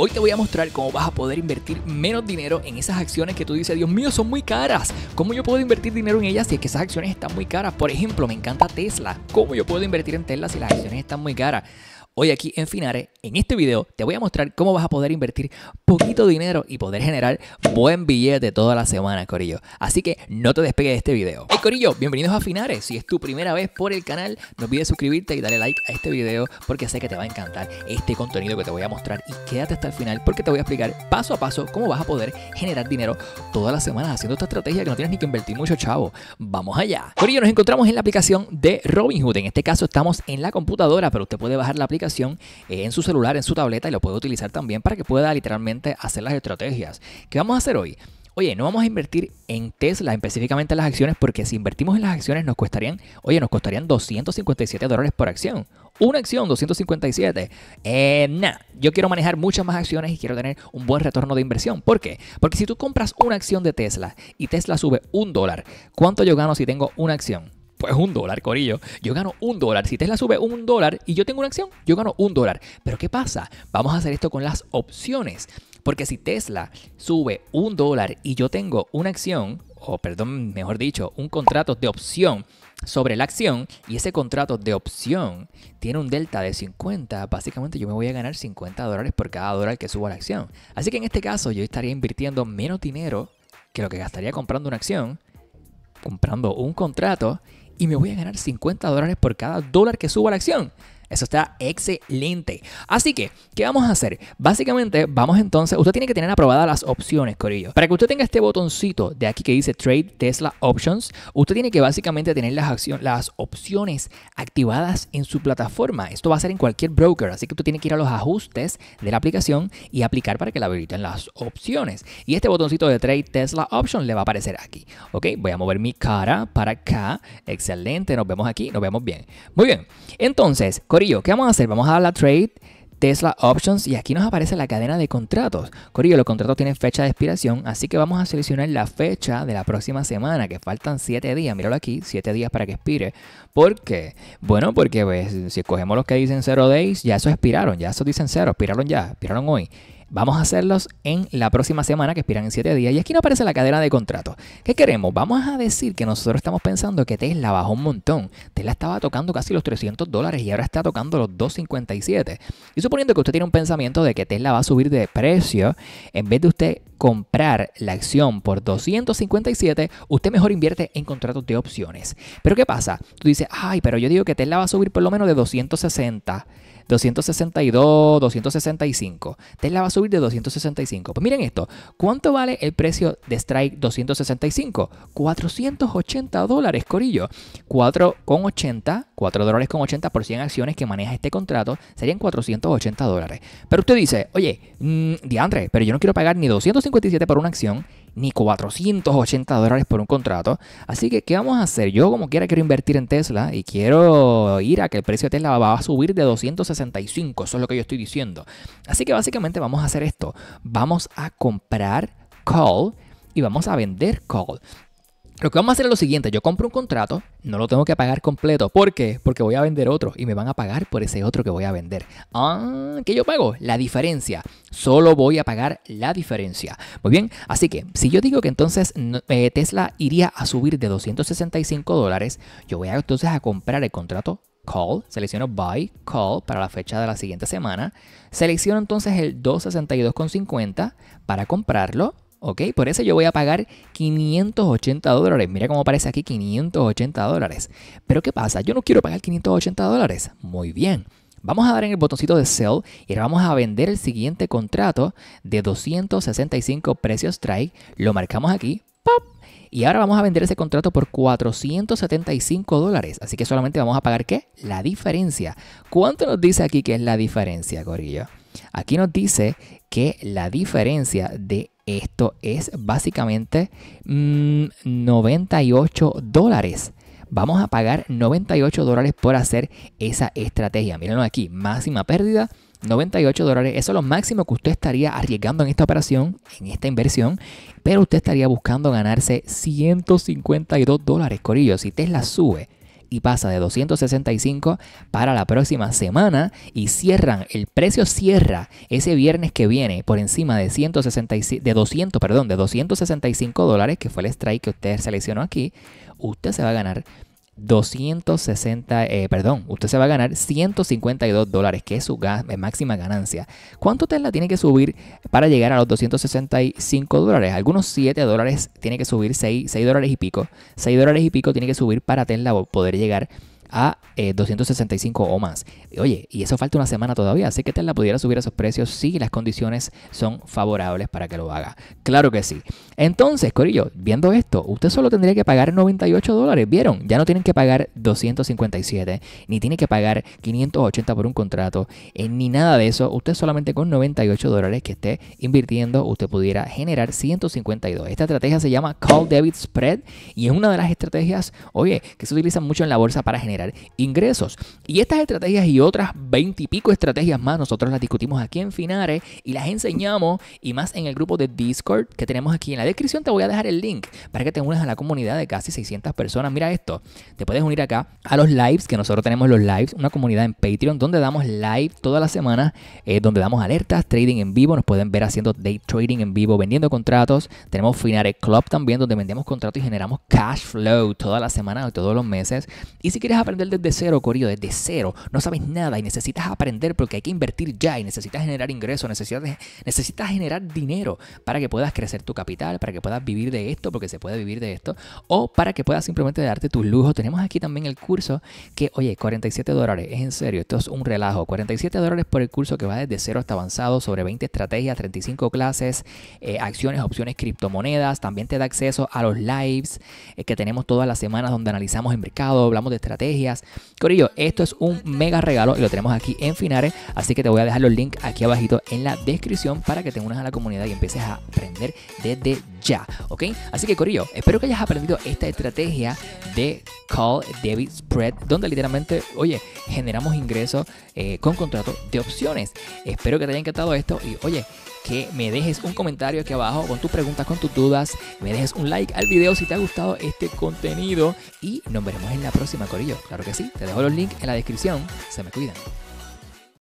Hoy te voy a mostrar cómo vas a poder invertir menos dinero en esas acciones que tú dices, Dios mío, son muy caras. ¿Cómo yo puedo invertir dinero en ellas si es que esas acciones están muy caras? Por ejemplo, me encanta Tesla. ¿Cómo yo puedo invertir en Tesla si las acciones están muy caras? Hoy aquí en Finare, en este video, te voy a mostrar cómo vas a poder invertir poquito dinero y poder generar buen billete toda la semana, Corillo. Así que no te despegues de este video. Hey, Corillo, bienvenidos a Finare. Si es tu primera vez por el canal, no olvides suscribirte y darle like a este video porque sé que te va a encantar este contenido que te voy a mostrar y quédate hasta el final porque te voy a explicar paso a paso cómo vas a poder generar dinero todas las semanas haciendo esta estrategia que no tienes ni que invertir mucho, chavo. Vamos allá. Corillo, nos encontramos en la aplicación de Robinhood. En este caso estamos en la computadora, pero usted puede bajar la aplicación eh, en su celular, en su tableta y lo puede utilizar también para que pueda literalmente hacer las estrategias. ¿Qué vamos a hacer hoy? Oye, no vamos a invertir en Tesla, específicamente en las acciones, porque si invertimos en las acciones nos costarían, oye, nos costarían 257 dólares por acción. Una acción, 257. Eh, yo quiero manejar muchas más acciones y quiero tener un buen retorno de inversión. ¿Por qué? Porque si tú compras una acción de Tesla y Tesla sube un dólar, ¿cuánto yo gano si tengo una acción? pues un dólar, corillo. Yo gano un dólar. Si Tesla sube un dólar y yo tengo una acción, yo gano un dólar. Pero ¿qué pasa? Vamos a hacer esto con las opciones. Porque si Tesla sube un dólar y yo tengo una acción, o perdón, mejor dicho, un contrato de opción sobre la acción y ese contrato de opción tiene un delta de 50, básicamente yo me voy a ganar 50 dólares por cada dólar que suba la acción. Así que en este caso yo estaría invirtiendo menos dinero que lo que gastaría comprando una acción, comprando un contrato y me voy a ganar 50 dólares por cada dólar que suba la acción. Eso está excelente. Así que, ¿qué vamos a hacer? Básicamente, vamos entonces, usted tiene que tener aprobadas las opciones, Corillo. Para que usted tenga este botoncito de aquí que dice Trade Tesla Options, usted tiene que básicamente tener las, acciones, las opciones activadas en su plataforma. Esto va a ser en cualquier broker, así que usted tiene que ir a los ajustes de la aplicación y aplicar para que la habiliten las opciones. Y este botoncito de Trade Tesla Options le va a aparecer aquí. Ok, voy a mover mi cara para acá. Excelente, nos vemos aquí, nos vemos bien. Muy bien, entonces, Corillo, ¿qué vamos a hacer? Vamos a dar la trade Tesla Options y aquí nos aparece la cadena de contratos. Corillo, los contratos tienen fecha de expiración, así que vamos a seleccionar la fecha de la próxima semana, que faltan 7 días, míralo aquí, 7 días para que expire. ¿Por qué? Bueno, porque pues, si cogemos los que dicen 0 days, ya esos expiraron, ya esos dicen 0, expiraron ya, expiraron hoy. Vamos a hacerlos en la próxima semana, que expiran en 7 días. Y aquí no aparece la cadena de contrato. ¿Qué queremos? Vamos a decir que nosotros estamos pensando que Tesla bajó un montón. Tesla estaba tocando casi los 300 dólares y ahora está tocando los 257. Y suponiendo que usted tiene un pensamiento de que Tesla va a subir de precio, en vez de usted comprar la acción por 257, usted mejor invierte en contratos de opciones. Pero ¿qué pasa? Tú dices, ay, pero yo digo que Tesla va a subir por lo menos de 260 262, 265. Tesla va a subir de 265. Pues miren esto, ¿cuánto vale el precio de Strike 265? 480 dólares, Corillo. 4,80, 4 dólares con 80 por 100 acciones que maneja este contrato serían 480 dólares. Pero usted dice, oye, mm, Diandre, pero yo no quiero pagar ni 257 por una acción ni 480 dólares por un contrato. Así que, ¿qué vamos a hacer? Yo como quiera quiero invertir en Tesla y quiero ir a que el precio de Tesla va a subir de 260 eso es lo que yo estoy diciendo. Así que básicamente vamos a hacer esto, vamos a comprar call y vamos a vender call. Lo que vamos a hacer es lo siguiente, yo compro un contrato, no lo tengo que pagar completo. ¿Por qué? Porque voy a vender otro y me van a pagar por ese otro que voy a vender. Ah, ¿qué yo pago? La diferencia. Solo voy a pagar la diferencia. Muy bien, así que si yo digo que entonces eh, Tesla iría a subir de 265 dólares, yo voy entonces a comprar el contrato call, selecciono buy call para la fecha de la siguiente semana, selecciono entonces el 262,50 para comprarlo, ¿ok? Por eso yo voy a pagar 580 dólares, mira cómo aparece aquí 580 dólares. Pero ¿qué pasa? Yo no quiero pagar 580 dólares, muy bien. Vamos a dar en el botoncito de Sell y vamos a vender el siguiente contrato de 265 precios strike. Lo marcamos aquí. ¡Pop! Y ahora vamos a vender ese contrato por 475 dólares. Así que solamente vamos a pagar qué? La diferencia. ¿Cuánto nos dice aquí que es la diferencia, gorillo? Aquí nos dice que la diferencia de esto es básicamente 98 mm, dólares. Vamos a pagar 98 dólares por hacer esa estrategia. Mírenlo aquí, máxima pérdida 98 dólares. Eso es lo máximo que usted estaría arriesgando en esta operación, en esta inversión, pero usted estaría buscando ganarse 152 dólares, Corillo. Si Tesla sube y pasa de 265 para la próxima semana y cierran, el precio cierra ese viernes que viene por encima de 165, de 200, perdón, de 265 dólares, que fue el strike que usted seleccionó aquí, usted se va a ganar 260, eh, perdón, usted se va a ganar 152 dólares, que es su eh, máxima ganancia. ¿Cuánto Tesla tiene que subir para llegar a los 265 dólares? Algunos 7 dólares tiene que subir, 6, dólares y pico. 6 dólares y pico tiene que subir para Tesla poder llegar a 265 eh, o más. Oye, y eso falta una semana todavía, así que la pudiera subir esos precios si las condiciones son favorables para que lo haga. Claro que sí. Entonces, Corillo, viendo esto, usted solo tendría que pagar 98 dólares, ¿vieron? Ya no tienen que pagar 257, ni tiene que pagar 580 por un contrato, eh, ni nada de eso. Usted solamente con 98 dólares que esté invirtiendo, usted pudiera generar 152. Esta estrategia se llama Call Debit Spread y es una de las estrategias, oye, que se utilizan mucho en la bolsa para generar ingresos. Y estas estrategias y otras 20 y pico estrategias más, nosotros las discutimos aquí en Finare y las enseñamos y más en el grupo de Discord que tenemos aquí. En la descripción te voy a dejar el link para que te unas a la comunidad de casi 600 personas. Mira esto, te puedes unir acá a los lives que nosotros tenemos los lives, una comunidad en Patreon donde damos live toda la semana, eh, donde damos alertas, trading en vivo, nos pueden ver haciendo day trading en vivo, vendiendo contratos. Tenemos Finare Club también donde vendemos contratos y generamos cash flow toda la semana o todos los meses. Y si quieres aprender desde cero, Corillo, desde cero. No sabes nada y necesitas aprender porque hay que invertir ya y necesitas generar ingresos, necesitas, necesitas generar dinero para que puedas crecer tu capital, para que puedas vivir de esto, porque se puede vivir de esto, o para que puedas simplemente darte tus lujos. Tenemos aquí también el curso que, oye, 47 dólares, es en serio, esto es un relajo. 47 dólares por el curso que va desde cero hasta avanzado sobre 20 estrategias, 35 clases, eh, acciones, opciones, criptomonedas. También te da acceso a los lives eh, que tenemos todas las semanas donde analizamos el mercado, hablamos de estrategias estrategias. Corillo, esto es un mega regalo y lo tenemos aquí en Finare, así que te voy a dejar los links aquí abajito en la descripción para que te unas a la comunidad y empieces a aprender desde ya, ¿ok? Así que Corillo, espero que hayas aprendido esta estrategia de Call Debit Spread, donde literalmente, oye, generamos ingresos eh, con contrato de opciones. Espero que te haya encantado esto y, oye, que me dejes un comentario aquí abajo con tus preguntas, con tus dudas, me dejes un like al video si te ha gustado este contenido y nos veremos en la próxima, Corillo. Claro que sí, te dejo los links en la descripción. Se me cuidan.